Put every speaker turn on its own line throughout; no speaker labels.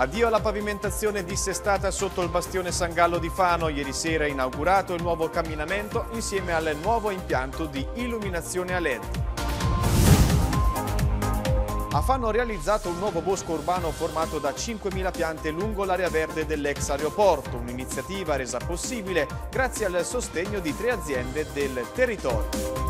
Addio alla pavimentazione dissestata sotto il bastione San Gallo di Fano. Ieri sera è inaugurato il nuovo camminamento insieme al nuovo impianto di illuminazione a LED. A Fano ha realizzato un nuovo bosco urbano formato da 5.000 piante lungo l'area verde dell'ex aeroporto, un'iniziativa resa possibile grazie al sostegno di tre aziende del territorio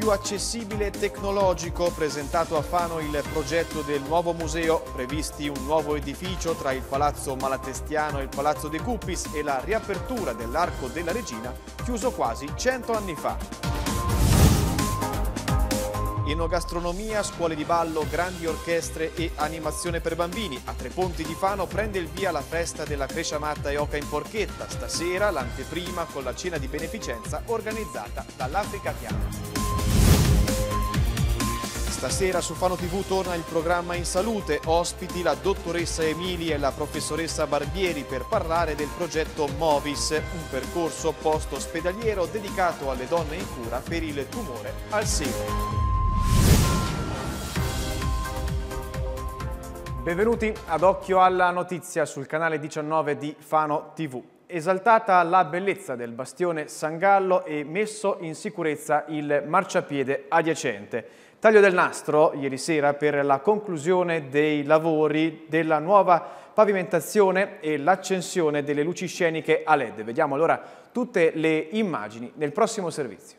più accessibile e tecnologico, presentato a Fano il progetto del nuovo museo, previsti un nuovo edificio tra il Palazzo Malatestiano e il Palazzo De Cuppis e la riapertura dell'Arco della Regina, chiuso quasi 100 anni fa. Enogastronomia, scuole di ballo, grandi orchestre e animazione per bambini. A Tre Ponti di Fano prende il via la festa della Crescia Matta e Oca in Porchetta. Stasera l'anteprima con la cena di beneficenza organizzata dall'Africa Chiara. Stasera su Fano TV torna il programma In Salute, ospiti la dottoressa Emilia e la professoressa Barbieri per parlare del progetto Movis, un percorso post-ospedaliero dedicato alle donne in cura per il tumore al seno. Benvenuti ad Occhio alla Notizia sul canale 19 di Fano TV. Esaltata la bellezza del bastione San Gallo e messo in sicurezza il marciapiede adiacente. Taglio del nastro ieri sera per la conclusione dei lavori della nuova pavimentazione e l'accensione delle luci sceniche a LED. Vediamo allora tutte le immagini nel prossimo servizio.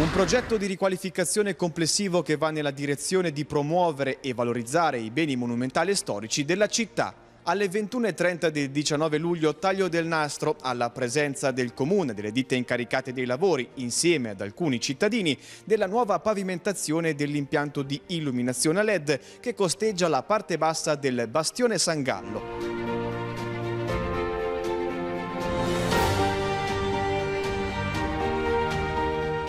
Un progetto di riqualificazione complessivo che va nella direzione di promuovere e valorizzare i beni monumentali e storici della città. Alle 21.30 del 19 luglio taglio del nastro alla presenza del comune, delle ditte incaricate dei lavori, insieme ad alcuni cittadini, della nuova pavimentazione dell'impianto di illuminazione a LED che costeggia la parte bassa del bastione San Gallo.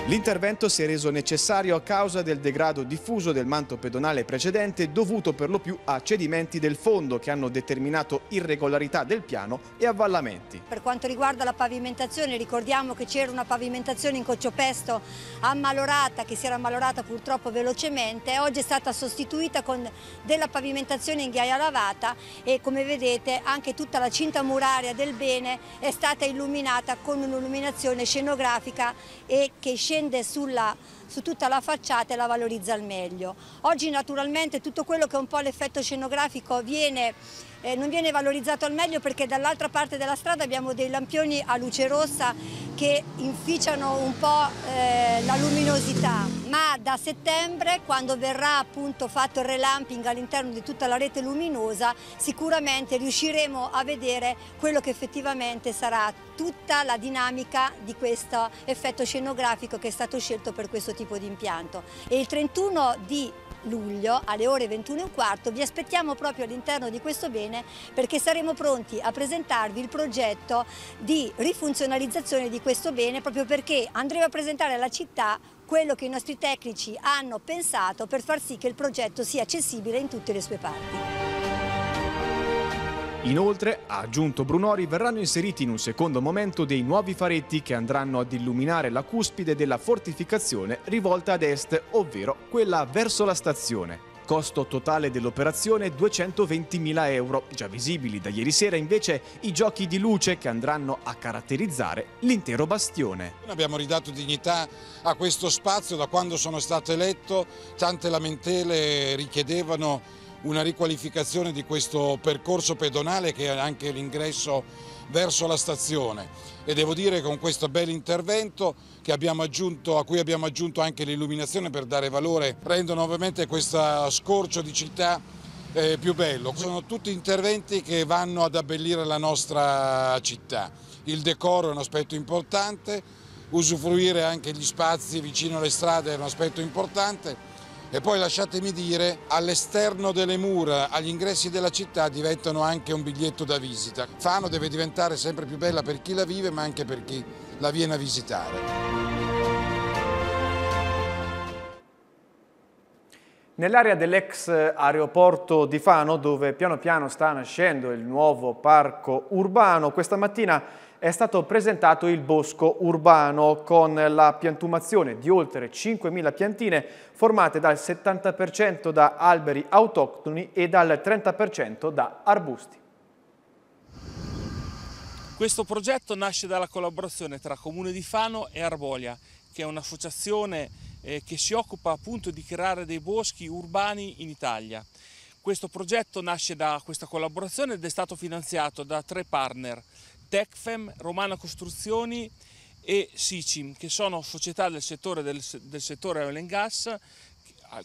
L'intervento si è reso necessario a causa del degrado diffuso del manto pedonale precedente dovuto per lo più a cedimenti del fondo che hanno determinato irregolarità del piano e avvallamenti.
Per quanto riguarda la pavimentazione ricordiamo che c'era una pavimentazione in cocciopesto ammalorata che si era ammalorata purtroppo velocemente oggi è stata sostituita con della pavimentazione in ghiaia lavata e come vedete anche tutta la cinta muraria del bene è stata illuminata con un'illuminazione scenografica e che scende su la. su tutta la facciata e la valorizza al meglio. Oggi naturalmente tutto quello che è un po' l'effetto scenografico viene, eh, non viene valorizzato al meglio perché dall'altra parte della strada abbiamo dei lampioni a luce rossa che inficiano un po' eh, la luminosità, ma da settembre quando verrà appunto fatto il relamping all'interno di tutta la rete luminosa sicuramente riusciremo a vedere quello che effettivamente sarà tutta la dinamica di questo effetto scenografico che è stato scelto per questo tipo tipo di impianto e il 31 di luglio alle ore 21.15 vi aspettiamo proprio all'interno di questo bene perché saremo pronti a presentarvi il progetto di rifunzionalizzazione di questo bene proprio perché andremo a presentare alla città quello che i nostri tecnici hanno pensato per far sì che il progetto sia accessibile in tutte le sue parti.
Inoltre, ha aggiunto Brunori, verranno inseriti in un secondo momento dei nuovi faretti che andranno ad illuminare la cuspide della fortificazione rivolta ad est, ovvero quella verso la stazione. Costo totale dell'operazione 220.000 euro. Già visibili da ieri sera invece i giochi di luce che andranno a caratterizzare l'intero bastione.
Abbiamo ridato dignità a questo spazio da quando sono stato eletto, tante lamentele richiedevano una riqualificazione di questo percorso pedonale che è anche l'ingresso verso la stazione e devo dire con questo bel intervento aggiunto, a cui abbiamo aggiunto anche l'illuminazione per dare valore rendono ovviamente questo scorcio di città eh, più bello. Sono tutti interventi che vanno ad abbellire la nostra città. Il decoro è un aspetto importante, usufruire anche gli spazi vicino alle strade è un aspetto importante e poi lasciatemi dire, all'esterno delle mura, agli ingressi della città diventano anche un biglietto da visita. Fano deve diventare sempre più bella per chi la vive ma anche per chi la viene a visitare.
Nell'area dell'ex aeroporto di Fano, dove piano piano sta nascendo il nuovo parco urbano, questa mattina è stato presentato il bosco urbano con la piantumazione di oltre 5.000 piantine formate dal 70% da alberi autoctoni e dal 30% da arbusti.
Questo progetto nasce dalla collaborazione tra Comune di Fano e Arbolia, che è un'associazione eh, che si occupa appunto di creare dei boschi urbani in Italia. Questo progetto nasce da questa collaborazione ed è stato finanziato da tre partner Tecfem, Romana Costruzioni e Sicim, che sono società del settore, del, del settore oil and gas,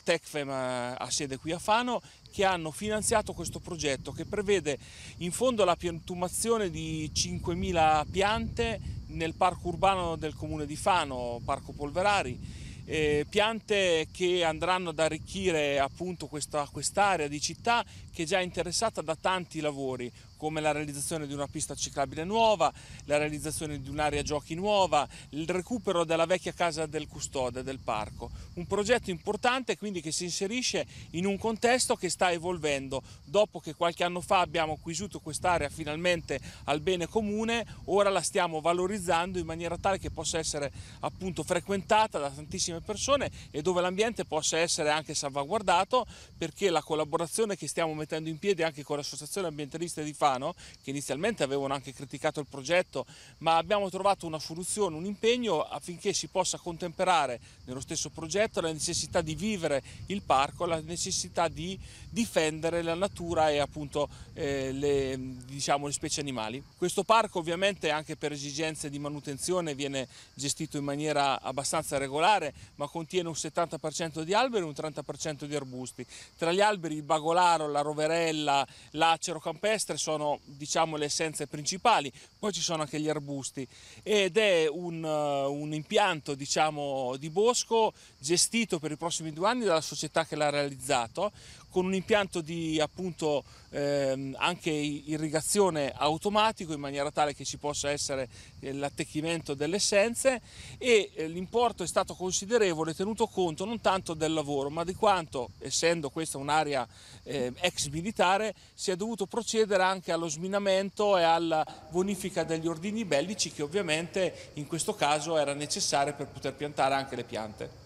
Tecfem eh, ha sede qui a Fano, che hanno finanziato questo progetto che prevede in fondo la piantumazione di 5.000 piante nel parco urbano del comune di Fano, Parco Polverari, eh, piante che andranno ad arricchire appunto questa, quest'area di città che è già interessata da tanti lavori come la realizzazione di una pista ciclabile nuova, la realizzazione di un'area giochi nuova, il recupero della vecchia casa del custode del parco. Un progetto importante quindi che si inserisce in un contesto che sta evolvendo. Dopo che qualche anno fa abbiamo acquisito quest'area finalmente al bene comune, ora la stiamo valorizzando in maniera tale che possa essere appunto frequentata da tantissime persone e dove l'ambiente possa essere anche salvaguardato perché la collaborazione che stiamo mettendo in piedi anche con l'associazione ambientalista di Faro Bolzano, che inizialmente avevano anche criticato il progetto, ma abbiamo trovato una soluzione, un impegno affinché si possa contemperare nello stesso progetto la necessità di vivere il parco, la necessità di difendere la natura e appunto eh, le, diciamo, le specie animali. Questo parco ovviamente anche per esigenze di manutenzione viene gestito in maniera abbastanza regolare, ma contiene un 70% di alberi e un 30% di arbusti. Tra gli alberi il bagolaro, la roverella, l'acero campestre sono sono diciamo, le essenze principali, poi ci sono anche gli arbusti ed è un, eh, un impianto diciamo, di bosco gestito per i prossimi due anni dalla società che l'ha realizzato con un impianto di appunto ehm, anche irrigazione automatico in maniera tale che ci possa essere eh, l'attecchimento delle essenze e eh, l'importo è stato considerevole tenuto conto non tanto del lavoro ma di quanto essendo questa un'area eh, ex militare si è dovuto procedere anche allo sminamento e alla bonifica degli ordini bellici che ovviamente in questo caso era necessario per poter piantare anche le piante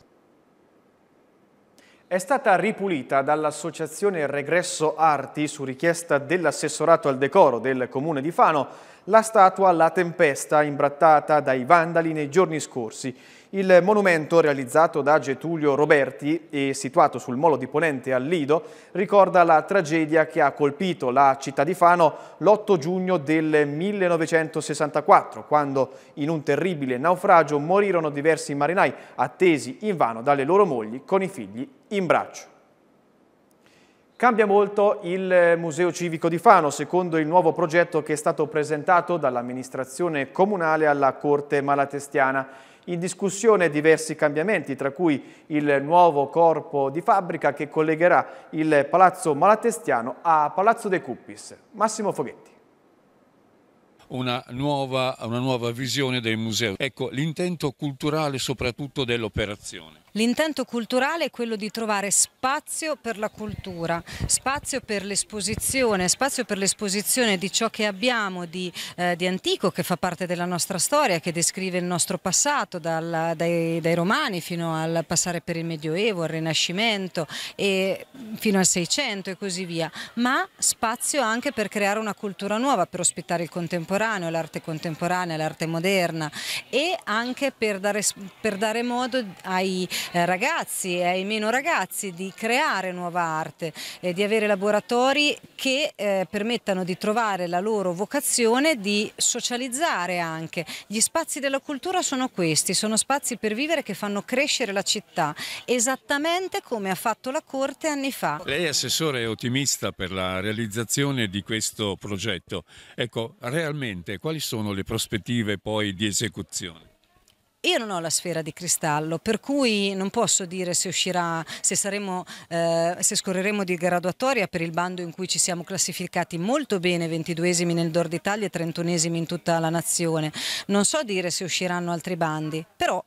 è stata ripulita dall'associazione Regresso Arti su richiesta dell'assessorato al decoro del comune di Fano la statua La Tempesta imbrattata dai vandali nei giorni scorsi il monumento, realizzato da Getulio Roberti e situato sul molo di Ponente al Lido, ricorda la tragedia che ha colpito la città di Fano l'8 giugno del 1964, quando in un terribile naufragio morirono diversi marinai attesi invano dalle loro mogli con i figli in braccio. Cambia molto il Museo Civico di Fano, secondo il nuovo progetto che è stato presentato dall'amministrazione comunale alla Corte Malatestiana in discussione diversi cambiamenti, tra cui il nuovo corpo di fabbrica che collegherà il Palazzo Malatestiano a Palazzo De Cuppis. Massimo Foghetti.
Una nuova, una nuova visione del museo. Ecco, l'intento culturale soprattutto dell'operazione.
L'intento culturale è quello di trovare spazio per la cultura, spazio per l'esposizione, spazio per l'esposizione di ciò che abbiamo di, eh, di, antico, che fa parte della nostra storia, che descrive il nostro passato, dal, dai, dai, romani fino al passare per il Medioevo, al Rinascimento fino al Seicento e così via, ma spazio anche per creare una cultura nuova, per ospitare il contemporaneo, l'arte contemporanea, l'arte moderna e anche per dare, per dare modo ai eh, ragazzi e ai meno ragazzi di creare nuova arte, eh, di avere laboratori che eh, permettano di trovare la loro vocazione, di socializzare anche. Gli spazi della cultura sono questi, sono spazi per vivere che fanno crescere la città, esattamente come ha fatto la Corte anni fa.
Lei Assessore è ottimista per la realizzazione di questo progetto. Ecco, realmente quali sono le prospettive poi di esecuzione?
Io non ho la sfera di cristallo, per cui non posso dire se uscirà, se, saremo, eh, se scorreremo di graduatoria per il bando in cui ci siamo classificati molto bene, 22esimi nel Nord Italia e 31esimi in tutta la nazione. Non so dire se usciranno altri bandi, però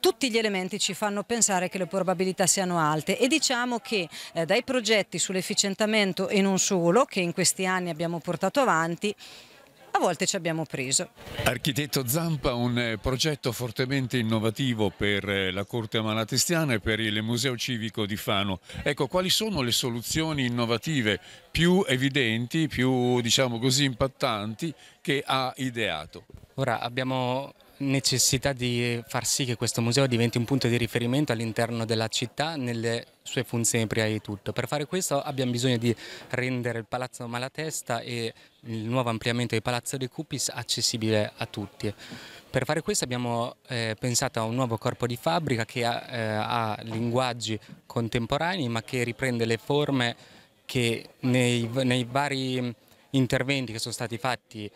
tutti gli elementi ci fanno pensare che le probabilità siano alte e diciamo che eh, dai progetti sull'efficientamento e non solo che in questi anni abbiamo portato avanti a volte ci abbiamo preso.
Architetto Zampa, un eh, progetto fortemente innovativo per eh, la Corte Malatestiana e per il Museo Civico di Fano. Ecco, quali sono le soluzioni innovative più evidenti, più diciamo così impattanti che ha ideato.
Ora abbiamo necessità di far sì che questo museo diventi un punto di riferimento all'interno della città nelle sue funzioni prima di tutto. Per fare questo abbiamo bisogno di rendere il Palazzo Malatesta e il nuovo ampliamento di Palazzo De Cupis accessibile a tutti. Per fare questo abbiamo eh, pensato a un nuovo corpo di fabbrica che ha, eh, ha linguaggi contemporanei ma che riprende le forme che nei, nei vari interventi che sono stati fatti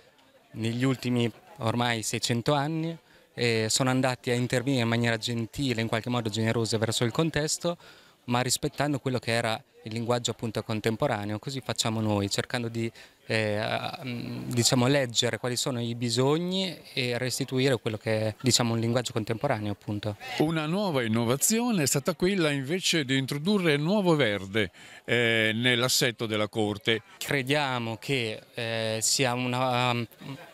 negli ultimi ormai 600 anni eh, sono andati a intervenire in maniera gentile, in qualche modo generosa verso il contesto, ma rispettando quello che era il linguaggio appunto contemporaneo, così facciamo noi, cercando di eh, diciamo, leggere quali sono i bisogni e restituire quello che è diciamo, un linguaggio contemporaneo. Appunto. Una
nuova innovazione è stata quella invece di introdurre il nuovo verde eh,
nell'assetto della Corte. Crediamo che eh, sia una,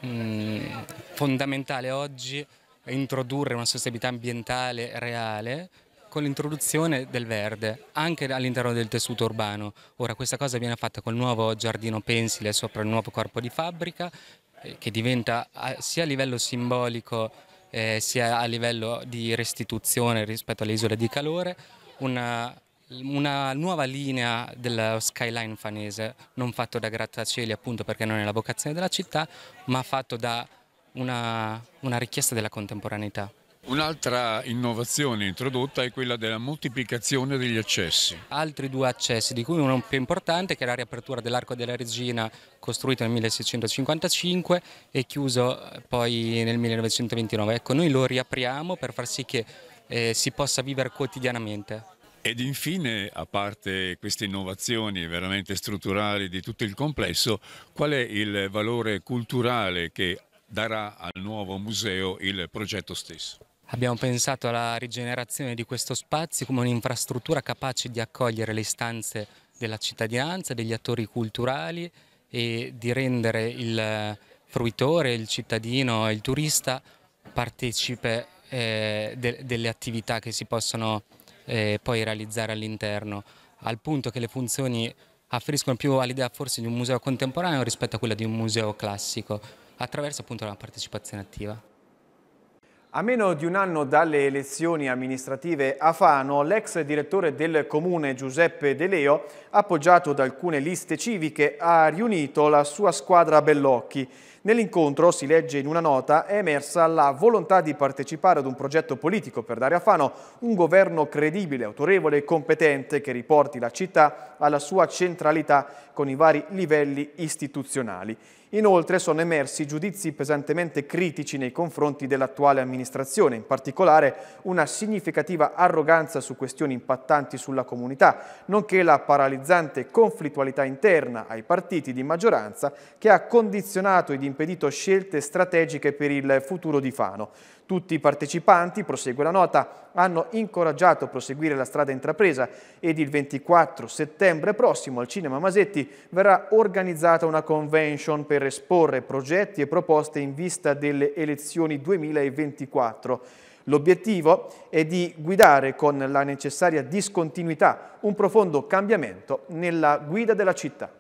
um, fondamentale oggi introdurre una sostenibilità ambientale reale con l'introduzione del verde anche all'interno del tessuto urbano. Ora questa cosa viene fatta col nuovo giardino pensile sopra il nuovo corpo di fabbrica eh, che diventa sia a livello simbolico eh, sia a livello di restituzione rispetto alle isole di calore una, una nuova linea del skyline fanese non fatto da grattacieli appunto perché non è la vocazione della città ma fatto da una, una richiesta della contemporaneità.
Un'altra innovazione introdotta è quella della moltiplicazione degli accessi.
Altri due accessi, di cui uno più importante che è la riapertura dell'Arco della Regina costruito nel 1655 e chiuso eh, poi nel 1929. Ecco, noi lo riapriamo per far sì che eh, si possa vivere quotidianamente.
Ed infine, a parte queste innovazioni veramente strutturali di tutto il complesso, qual è il valore culturale che darà al nuovo museo il progetto stesso?
Abbiamo pensato alla rigenerazione di questo spazio come un'infrastruttura capace di accogliere le istanze della cittadinanza, degli attori culturali e di rendere il fruitore, il cittadino il turista partecipe eh, de delle attività che si possono eh, poi realizzare all'interno, al punto che le funzioni afferiscono più all'idea forse di un museo contemporaneo rispetto a quella di un museo classico, attraverso appunto la partecipazione attiva.
A meno di un anno dalle elezioni amministrative a Fano, l'ex direttore del comune Giuseppe De Leo, appoggiato da alcune liste civiche, ha riunito la sua squadra Bellocchi. Nell'incontro, si legge in una nota, è emersa la volontà di partecipare ad un progetto politico per dare a Fano un governo credibile, autorevole e competente che riporti la città alla sua centralità con i vari livelli istituzionali. Inoltre sono emersi giudizi pesantemente critici nei confronti dell'attuale amministrazione, in particolare una significativa arroganza su questioni impattanti sulla comunità, nonché la paralizzante conflittualità interna ai partiti di maggioranza che ha condizionato ed impedito scelte strategiche per il futuro di Fano. Tutti i partecipanti, prosegue la nota, hanno incoraggiato a proseguire la strada intrapresa ed il 24 settembre prossimo al Cinema Masetti verrà organizzata una convention per esporre progetti e proposte in vista delle elezioni 2024. L'obiettivo è di guidare con la necessaria discontinuità un profondo cambiamento nella guida della città.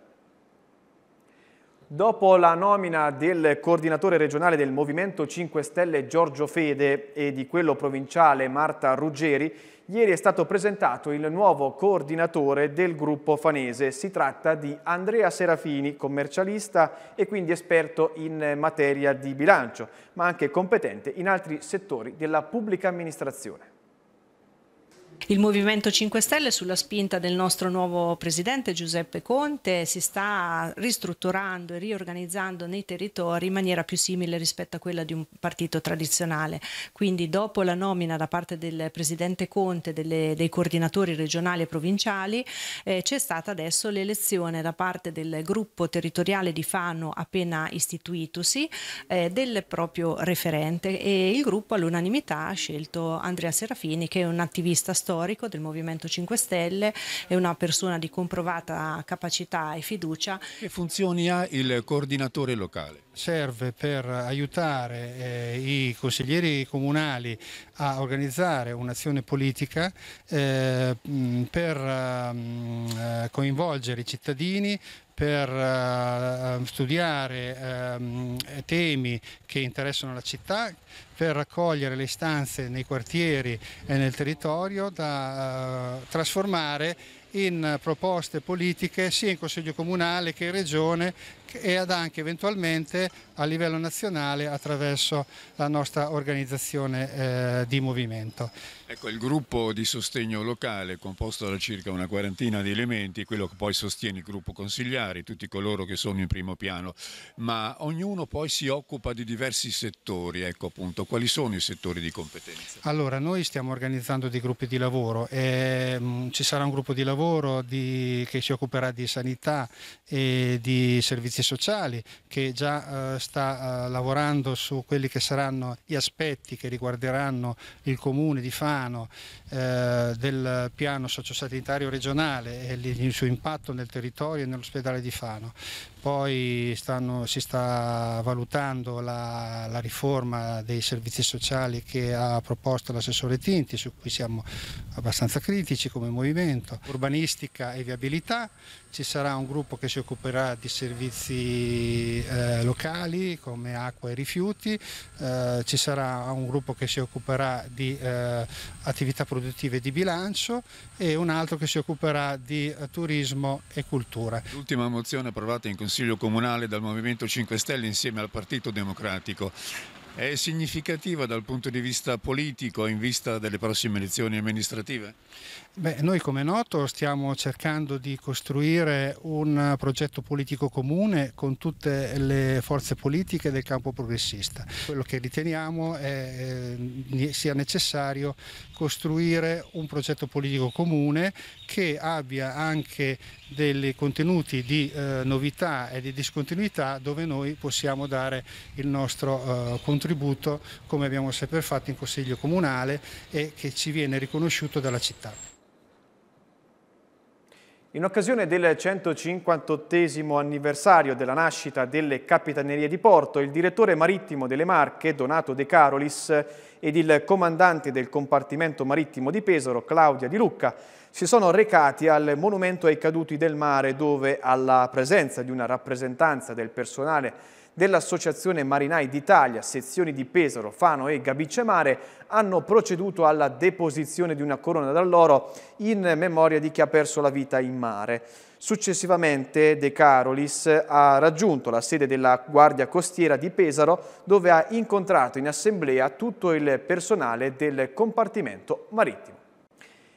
Dopo la nomina del coordinatore regionale del Movimento 5 Stelle Giorgio Fede e di quello provinciale Marta Ruggeri, ieri è stato presentato il nuovo coordinatore del gruppo fanese. Si tratta di Andrea Serafini, commercialista e quindi esperto in materia di bilancio, ma anche competente in altri settori della pubblica amministrazione.
Il Movimento 5 Stelle sulla spinta del nostro nuovo presidente Giuseppe Conte si sta ristrutturando e riorganizzando nei territori in maniera più simile rispetto a quella di un partito tradizionale. Quindi dopo la nomina da parte del presidente Conte delle, dei coordinatori regionali e provinciali eh, c'è stata adesso l'elezione da parte del gruppo territoriale di Fano appena istituitosi eh, del proprio referente e il gruppo all'unanimità ha scelto Andrea Serafini che è un attivista storico storico del Movimento 5 Stelle, è una persona di comprovata
capacità e fiducia. Che funzioni ha il coordinatore locale?
Serve per aiutare eh, i consiglieri comunali a organizzare un'azione politica, eh, per eh, eh, coinvolgere i cittadini, per uh, studiare uh, temi che interessano la città, per raccogliere le istanze nei quartieri e nel territorio da eh, trasformare in proposte politiche sia in Consiglio Comunale che in Regione e ad anche eventualmente a livello nazionale attraverso la nostra organizzazione eh, di movimento. Ecco,
il gruppo di sostegno locale composto da circa una quarantina di elementi, quello che poi sostiene il gruppo consigliari, tutti coloro che sono in primo piano, ma ognuno poi si occupa di diversi settori, ecco appunto, quali sono i settori di competenza?
Allora, noi stiamo organizzando dei gruppi di lavoro, e, ehm, mh, ci sarà un gruppo di lavoro di, che si occuperà di sanità e di servizi servizi sociali che già eh, sta eh, lavorando su quelli che saranno gli aspetti che riguarderanno il comune di Fano eh, del piano sociosanitario regionale e il suo impatto nel territorio e nell'ospedale di Fano poi stanno, si sta valutando la, la, riforma dei servizi sociali che ha proposto l'assessore Tinti, su cui siamo abbastanza critici come movimento, urbanistica e viabilità, ci sarà un gruppo che si occuperà di servizi eh, locali come acqua e rifiuti, eh, ci sarà un gruppo che si occuperà di eh, attività produttive di bilancio e un altro che si occuperà di eh, turismo e cultura.
L'ultima mozione approvata in Consiglio Consiglio Comunale dal Movimento 5 Stelle insieme al Partito Democratico. È significativa dal punto di vista politico in vista delle prossime elezioni amministrative?
Beh, noi come è noto stiamo cercando di costruire un progetto politico comune con tutte le forze politiche del campo progressista. Quello che riteniamo è, eh, sia necessario costruire un progetto politico comune che abbia anche dei contenuti di eh, novità e di discontinuità dove noi possiamo dare il nostro eh, contributo come abbiamo sempre fatto in Consiglio Comunale e che ci viene riconosciuto dalla città.
In occasione del 158 anniversario della nascita delle Capitanerie di Porto, il direttore marittimo delle Marche, Donato De Carolis, ed il comandante del compartimento marittimo di Pesaro, Claudia Di Lucca, si sono recati al Monumento ai Caduti del Mare dove, alla presenza di una rappresentanza del personale dell'Associazione Marinai d'Italia, sezioni di Pesaro, Fano e Gabicemare, hanno proceduto alla deposizione di una corona d'alloro in memoria di chi ha perso la vita in mare. Successivamente De Carolis ha raggiunto la sede della Guardia Costiera di Pesaro dove ha incontrato in assemblea tutto il personale del compartimento marittimo.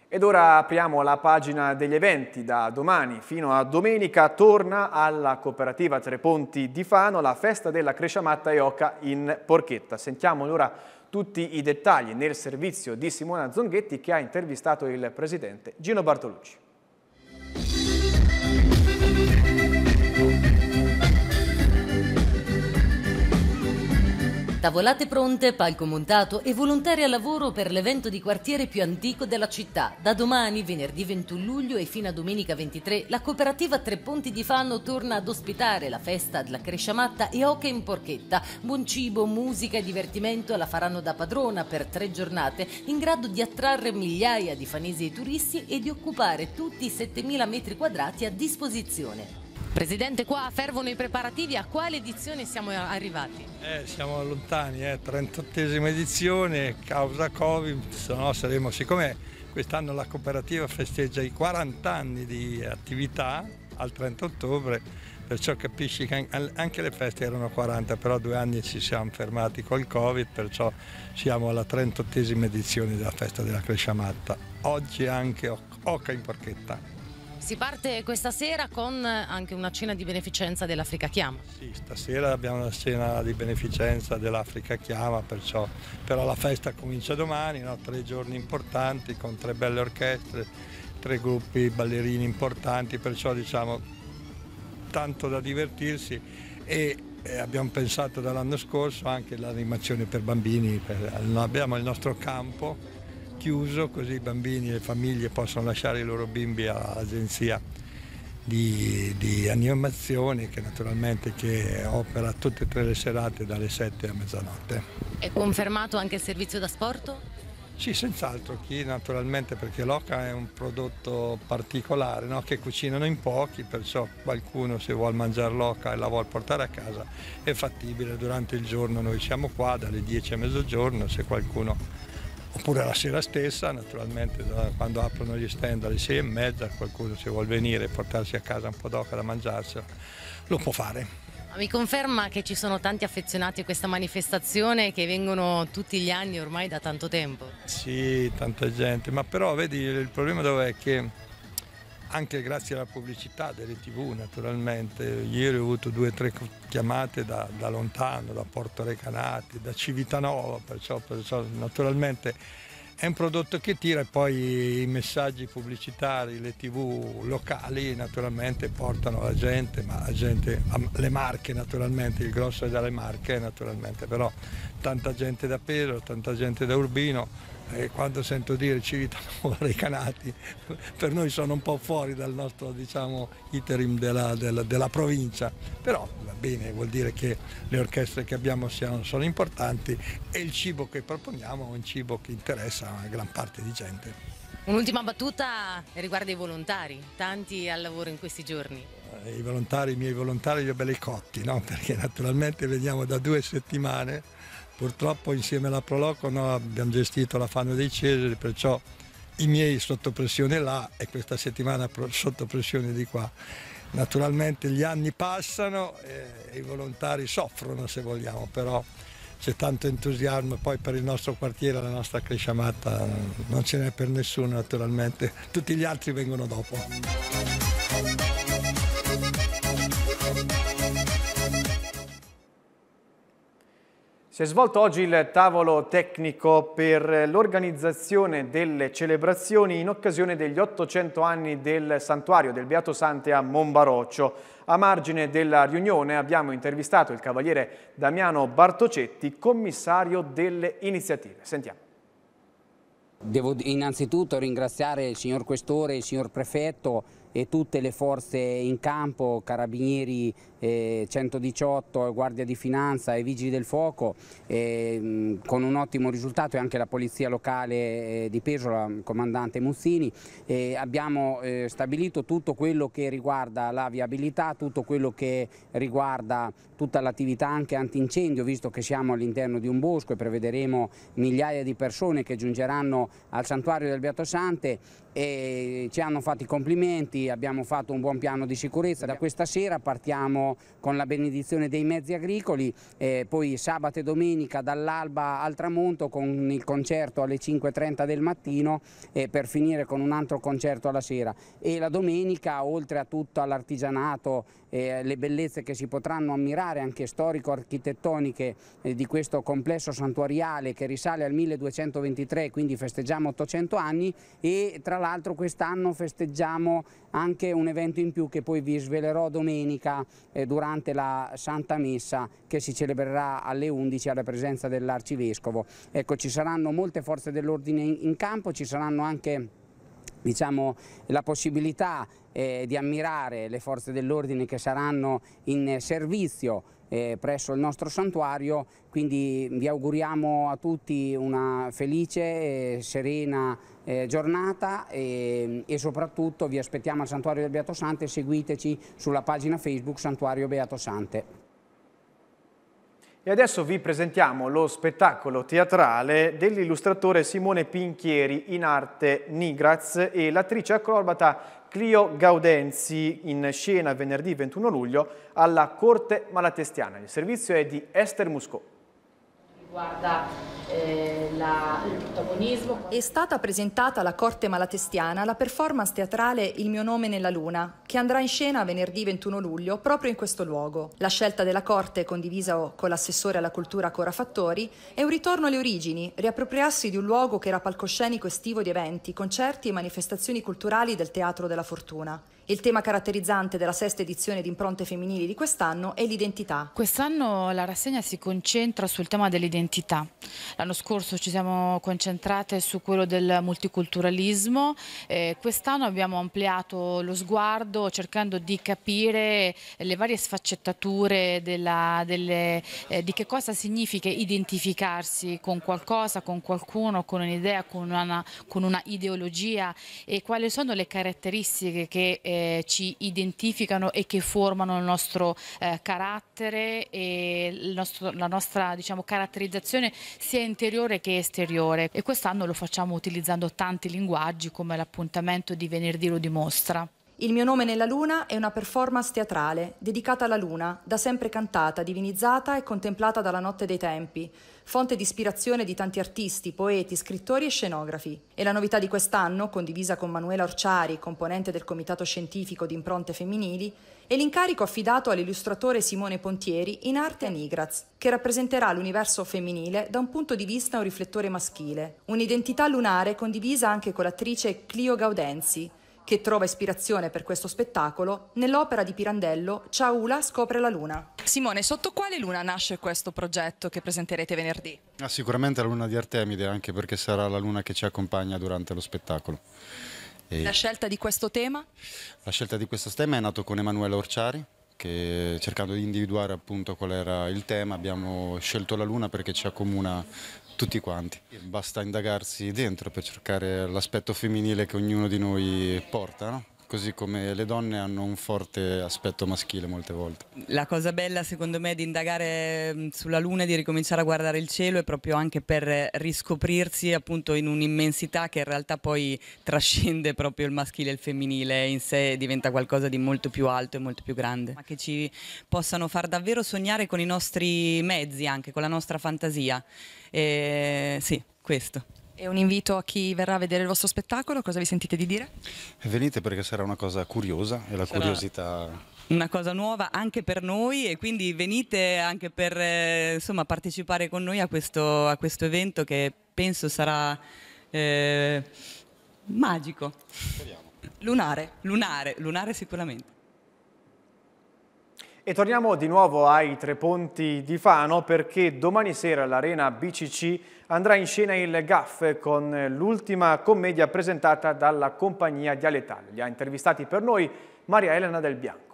Ed ora apriamo la pagina degli eventi. Da domani fino a domenica torna alla cooperativa Tre Ponti di Fano la festa della Cresciamatta e Oca in Porchetta. Sentiamo allora tutti i dettagli nel servizio di Simona Zonghetti che ha intervistato il presidente Gino Bartolucci.
Tavolate pronte, palco montato e volontari al lavoro per l'evento di quartiere più antico della città. Da domani, venerdì 21 luglio e fino a domenica 23, la cooperativa Tre Ponti di Fanno torna ad ospitare la festa della Cresciamatta e Oca in Porchetta. Buon cibo, musica e divertimento la faranno da padrona per tre giornate, in grado di attrarre migliaia di fanesi e turisti e di occupare tutti i 7.000 metri quadrati a
disposizione.
Presidente, qua fervono i preparativi, a quale edizione siamo arrivati?
Eh, siamo lontani, eh, 38esima edizione, causa Covid, se no saremo, siccome quest'anno la cooperativa festeggia i 40 anni di attività al 30 ottobre, perciò capisci che anche le feste erano 40, però due anni ci siamo fermati col Covid, perciò siamo alla 38esima edizione della festa della Cresciamatta. Oggi anche Oca in porchetta.
Si parte questa sera con eh, anche una cena di beneficenza dell'Africa Chiama. Sì,
stasera abbiamo una cena di beneficenza dell'Africa Chiama, perciò però la festa comincia domani, no? tre giorni importanti con tre belle orchestre, tre gruppi ballerini importanti, perciò diciamo tanto da divertirsi e eh, abbiamo pensato dall'anno scorso anche all'animazione per bambini, per, abbiamo il nostro campo chiuso così i bambini e le famiglie possono lasciare i loro bimbi all'agenzia di, di, animazione che naturalmente che opera tutte e tre le serate dalle 7 a mezzanotte.
È confermato anche il servizio da sport?
Sì, senz'altro, chi naturalmente perché l'oca è un prodotto particolare no? che cucinano in pochi, perciò qualcuno se vuole mangiare l'oca e la vuole portare a casa è fattibile durante il giorno, noi siamo qua dalle 10 a mezzogiorno, se qualcuno oppure la sera stessa, naturalmente quando aprono gli stand alle sei e mezza, qualcuno se vuole venire e portarsi a casa un po' d'oca da mangiarsela, lo può fare.
Mi conferma che ci sono tanti affezionati a questa manifestazione che vengono tutti gli anni ormai da tanto tempo?
Sì, tanta gente, ma però vedi il problema dov'è che anche grazie alla pubblicità delle tv naturalmente. Ieri ho avuto due o tre chiamate da, da, lontano, da Porto Recanati, da Civitanova, perciò, perciò naturalmente è un prodotto che tira e poi i messaggi pubblicitari, le tv locali naturalmente portano la gente, ma la gente, le marche naturalmente, il grosso è dalle marche naturalmente, però tanta gente da Pedro, tanta gente da Urbino quando sento dire Civitanova dei Canati, per noi sono un po' fuori dal nostro diciamo, interim della, della, della, provincia, però va bene, vuol dire che le orchestre che abbiamo siano, sono importanti e il cibo che proponiamo è un cibo che interessa a gran parte di gente.
Un'ultima battuta riguarda i volontari, tanti al lavoro in questi giorni.
Eh, I volontari, i miei volontari, li ho belli cotti, no? perché naturalmente veniamo da due settimane Purtroppo insieme alla Proloco no, abbiamo gestito la Fano dei Cesari, perciò i miei sotto pressione là e questa settimana sotto pressione di qua. Naturalmente gli anni passano e i volontari soffrono se vogliamo, però c'è tanto entusiasmo, poi per il nostro quartiere, la nostra Cresciamata non ce n'è per nessuno naturalmente, tutti gli altri vengono dopo.
Si è svolto oggi il tavolo tecnico per l'organizzazione delle celebrazioni in occasione degli 800 anni del santuario del Beato Sante a Monbaroccio. A margine della riunione abbiamo intervistato il cavaliere Damiano
Bartocetti, commissario
delle iniziative. Sentiamo.
Devo innanzitutto ringraziare il signor Questore, il signor Prefetto e tutte le forze in campo, carabinieri eh, 118, Guardia di Finanza e Vigili del Fuoco eh, con un ottimo risultato e anche la Polizia Locale eh, di Pesola, mm, Comandante Muzzini. abbiamo eh, stabilito tutto quello che riguarda la viabilità, tutto quello che riguarda tutta l'attività anche antincendio, visto che siamo all'interno di un bosco e prevederemo migliaia di persone che giungeranno al santuario del Beatosante e ci hanno fatto i complimenti, abbiamo fatto un buon piano di sicurezza. Da questa sera partiamo con la benedizione dei mezzi agricoli, eh, poi sabato e domenica dall'alba al tramonto con il concerto alle 5.30 del mattino eh, per finire con un altro concerto alla sera e la domenica oltre a tutto l'artigianato eh, le bellezze che si potranno ammirare anche storico-architettoniche eh, di questo complesso santuariale che risale al 1223, quindi festeggiamo 800 anni e tra l'altro quest'anno festeggiamo anche un evento in più che poi vi svelerò domenica eh, durante la Santa Messa che si celebrerà alle 11 alla presenza dell'Arcivescovo. Ecco, ci saranno molte forze dell'ordine in, in campo, ci saranno anche diciamo, la possibilità eh, di ammirare le forze dell'ordine che saranno in servizio eh, presso il nostro santuario, quindi vi auguriamo a tutti una felice e serena eh, giornata e, e, soprattutto vi aspettiamo al Santuario del Beato Sante, seguiteci sulla pagina Facebook Santuario Beato Sante.
E adesso vi presentiamo lo spettacolo teatrale dell'illustratore Simone Pinchieri in arte Nigraz e l'attrice acrobata Clio Gaudenzi in scena venerdì 21 luglio alla Corte Malatestiana. Il servizio è di Esther Muscò riguarda
eh, la, il protagonismo. È stata presentata alla Corte Malatestiana la performance teatrale Il mio nome nella luna, che andrà in scena venerdì 21 luglio proprio in questo luogo. La scelta della Corte, condivisa con l'assessore alla cultura Cora Fattori, è un ritorno alle origini, riappropriarsi di un luogo che era palcoscenico estivo di eventi, concerti e manifestazioni culturali del Teatro della Fortuna. Il tema caratterizzante della sesta edizione di Impronte Femminili di quest'anno è l'identità. Quest'anno la rassegna si concentra sul tema dell'identità. L'anno scorso ci siamo concentrate su quello del multiculturalismo, eh, quest'anno abbiamo ampliato lo sguardo cercando di capire le varie sfaccettature della, delle, eh, di che cosa significa identificarsi con qualcosa, con qualcuno, con un'idea, con, con una, ideologia e quali sono le caratteristiche che eh, eh, ci identificano e che formano il nostro eh, carattere e nostro, la nostra diciamo, caratterizzazione sia interiore che esteriore e quest'anno lo facciamo utilizzando tanti linguaggi come l'appuntamento di venerdì lo dimostra. Il mio nome nella luna è una performance teatrale dedicata alla luna, da sempre cantata, divinizzata e contemplata dalla notte dei tempi, fonte di ispirazione di tanti artisti, poeti, scrittori e scenografi. E la novità di quest'anno, condivisa con Manuela Orciari, componente del Comitato Scientifico di Impronte Femminili, è l'incarico affidato all'illustratore Simone Pontieri in Arte Anigraz, che rappresenterà l'universo femminile da un punto di vista un riflettore maschile, un'identità lunare condivisa anche con l'attrice Clio Gaudenzi, che trova ispirazione per questo spettacolo, nell'opera di Pirandello Ciaula scopre la luna. Simone, sotto quale luna nasce questo progetto che presenterete venerdì?
Ah, sicuramente la luna di Artemide, anche perché sarà la luna che ci accompagna durante lo spettacolo. E la
scelta di questo tema?
La scelta di questo tema è nato con Emanuele Orciari, che cercando di individuare appunto qual era il tema abbiamo scelto la luna perché ci accomuna tutti quanti. Basta indagarsi dentro per cercare l'aspetto femminile che ognuno di noi porta, no? così come le donne hanno un forte aspetto maschile molte volte.
La cosa bella secondo me di indagare mm, sulla luna e di ricominciare a guardare il cielo è proprio anche per riscoprirsi appunto in un'immensità che in realtà poi trascende proprio il maschile e il femminile in sé diventa qualcosa di molto più alto e molto più grande, ma che ci possano far davvero sognare con i nostri mezzi anche, con la nostra fantasia. E, eh, sì, questo. E un invito a chi verrà a vedere il vostro spettacolo, cosa vi sentite di dire?
Venite perché sarà una cosa curiosa e la sarà curiosità...
Una cosa nuova anche per noi e quindi venite anche per eh, insomma, partecipare con noi a questo, a questo evento che penso sarà eh, magico. Speriamo. Lunare, lunare, lunare sicuramente.
E torniamo di nuovo ai Tre Ponti di Fano perché domani sera all'Arena BCC andrà in scena il GAF con l'ultima commedia presentata dalla compagnia Dialetale. Li ha intervistati per noi Maria Elena Del Bianco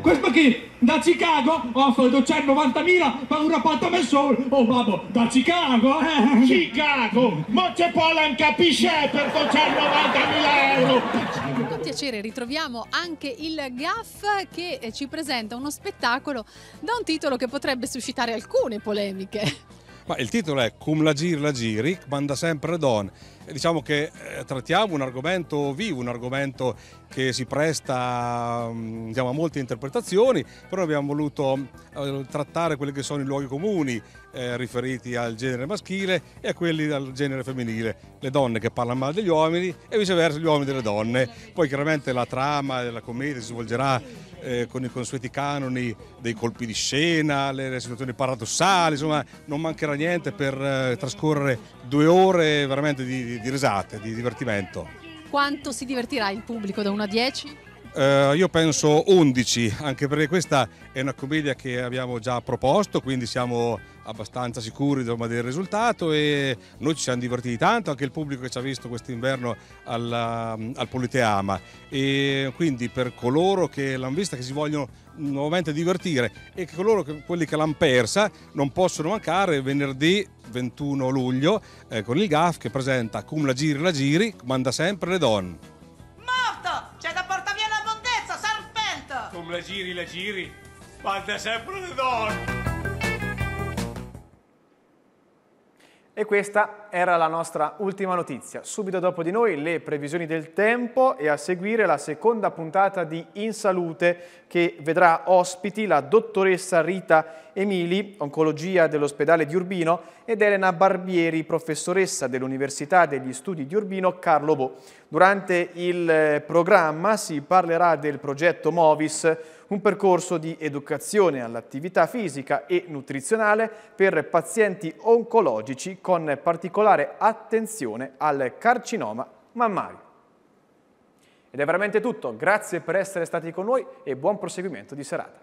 questo chi? Da Chicago? Off, c'è 90.000, paura patta me solo. Oh babbo, da Chicago, eh? Chicago! Monte
Polan capisce per
c'è 90.000 euro!
Con piacere ritroviamo anche il Gaff che eh, ci presenta uno spettacolo da un titolo che potrebbe suscitare alcune polemiche.
Ma il titolo è Cum la gir la giri, manda sempre don diciamo che eh, trattiamo un argomento vivo, un argomento che si presta mm, diciamo, a molte interpretazioni, però abbiamo voluto eh, trattare quelli che sono i luoghi comuni eh, riferiti al genere maschile e a quelli al genere femminile, le donne che parlano male degli uomini e viceversa gli uomini delle donne. Poi chiaramente la trama della commedia si svolgerà eh, con i consueti canoni dei colpi di scena, le, le situazioni paradossali, insomma non mancherà niente per eh, trascorrere due ore veramente di, di, di risate, di divertimento.
Quanto si divertirà il pubblico da 1 a 10?
Eh, io penso 11, anche perché questa è una commedia che abbiamo già proposto, quindi siamo abbastanza sicuri insomma, del risultato e noi ci siamo divertiti tanto, anche il pubblico che ci ha visto quest'inverno alla, ehm, al Politeama e quindi per coloro che l'hanno vista, che si vogliono nuovamente divertire e che coloro che, quelli che l'hanno persa non possono mancare venerdì 21 luglio eh, con il GAF che presenta Cum la giri la giri, manda sempre le donne.
Morto! C'è da portare!
Come la giri, la giri, guarda sempre le donne.
E questa era la nostra ultima notizia. Subito dopo di noi le previsioni del tempo e a seguire la seconda puntata di In Salute che vedrà ospiti la dottoressa Rita Emili, oncologia dell'ospedale di Urbino, ed Elena Barbieri, professoressa dell'Università degli Studi di Urbino Carlo Bo. Durante il eh, programma si parlerà del progetto Movis, un percorso di educazione all'attività fisica e nutrizionale per pazienti oncologici con particolare attenzione al carcinoma mammario. Ed è veramente tutto, grazie per essere stati con noi e buon proseguimento di serata.